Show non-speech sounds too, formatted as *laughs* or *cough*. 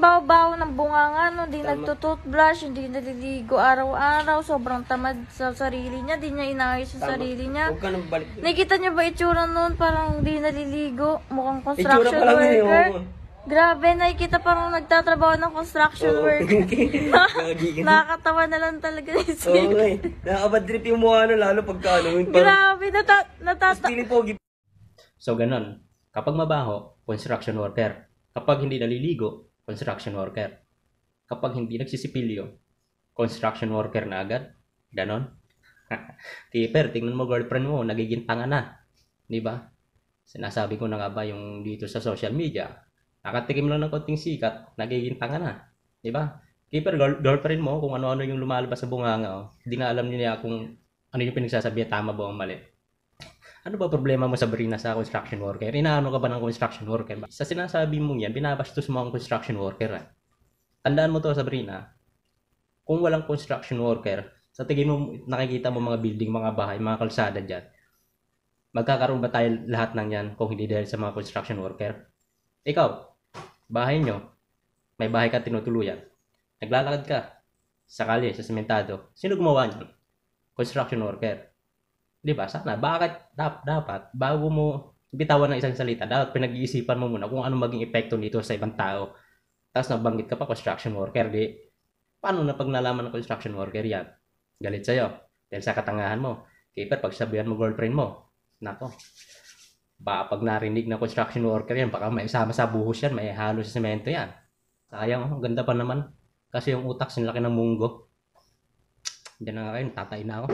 babaw ng bunganga, no? Hindi nagtututbrush, hindi naliligo araw-araw, sobrang tamad sa sarili niya, hindi niya inaayos sa Tama. sarili niya. Huwag ka nang balik. Nakita niyo ba itsura noon? Parang hindi naliligo, mukhang construction Itsura worker. oo. Grabe, nakikita parang nagtatrabaho ng construction Oo. worker. *laughs* *laughs* Nakakatawa na lang talaga ni Oo Sid. nga eh. Nakakabadrip yung mukha nun, lalo pagka ano. Yung Grabe, nata natata feeling pogi. So, ganun. Kapag mabaho, construction worker. Kapag hindi naliligo, construction worker. Kapag hindi nagsisipilyo, construction worker na agad. Ganon. Tipper, *laughs* tingnan mo girlfriend mo, nagiging tanga na. Di ba? Sinasabi ko na nga ba yung dito sa social media, nakatikim lang ng konting sikat, nagiging tanga na. Di ba? Keeper, girl- girlfriend mo, kung ano-ano yung lumalabas sa bunganga, oh, di alam niya kung ano yung pinagsasabi, niya, tama ba o mali. Ano ba problema mo sa Brina sa construction worker? Inaano ka ba ng construction worker? Sa sinasabi mo yan, binabastos mo ang construction worker. Ha? Ah. Tandaan mo to Sabrina. Kung walang construction worker, sa tingin mo nakikita mo mga building, mga bahay, mga kalsada diyan. Magkakaroon ba tayo lahat ng yan kung hindi dahil sa mga construction worker? Ikaw, bahay nyo, may bahay ka tinutuluyan. Naglalakad ka, sakali, sa sementado. Sino gumawa niyan? Construction worker. 'Di ba? Sana bakit dap, dapat bago mo bitawan ng isang salita, dapat pinag-iisipan mo muna kung ano maging epekto nito sa ibang tao. Tapos nabanggit ka pa construction worker, di paano na pag nalaman ng construction worker yan? Galit sa'yo dahil sa katangahan mo. Keeper, pag sabihan mo girlfriend mo, nako, ba pag narinig na construction worker yan, baka may sama sa buhos yan, may halo sa semento yan. Sayang, ang ganda pa naman. Kasi yung utak, sinlaki ng munggo. Diyan na nga kayo, tatay na ako.